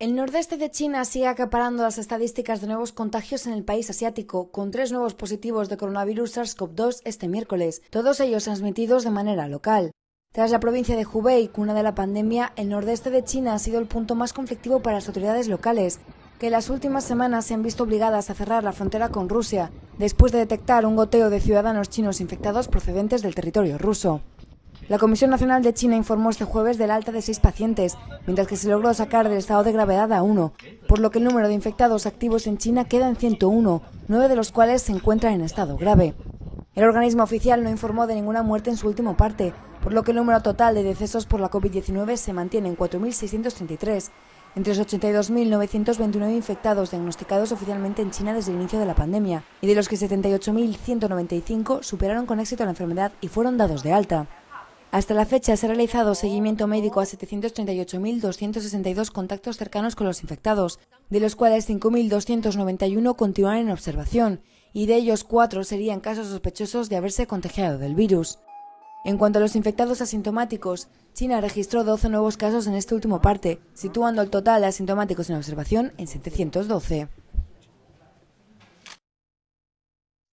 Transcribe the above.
El nordeste de China sigue acaparando las estadísticas de nuevos contagios en el país asiático, con tres nuevos positivos de coronavirus SARS-CoV-2 este miércoles, todos ellos transmitidos de manera local. Tras la provincia de Hubei, cuna de la pandemia, el nordeste de China ha sido el punto más conflictivo para las autoridades locales, que las últimas semanas se han visto obligadas a cerrar la frontera con Rusia, después de detectar un goteo de ciudadanos chinos infectados procedentes del territorio ruso. La Comisión Nacional de China informó este jueves del alta de seis pacientes, mientras que se logró sacar del estado de gravedad a uno, por lo que el número de infectados activos en China queda en 101, nueve de los cuales se encuentran en estado grave. El organismo oficial no informó de ninguna muerte en su último parte, por lo que el número total de decesos por la COVID-19 se mantiene en 4.633, entre los 82.929 infectados diagnosticados oficialmente en China desde el inicio de la pandemia, y de los que 78.195 superaron con éxito la enfermedad y fueron dados de alta. Hasta la fecha se ha realizado seguimiento médico a 738.262 contactos cercanos con los infectados, de los cuales 5.291 continúan en observación y de ellos cuatro serían casos sospechosos de haberse contagiado del virus. En cuanto a los infectados asintomáticos, China registró 12 nuevos casos en esta último parte, situando el total de asintomáticos en observación en 712.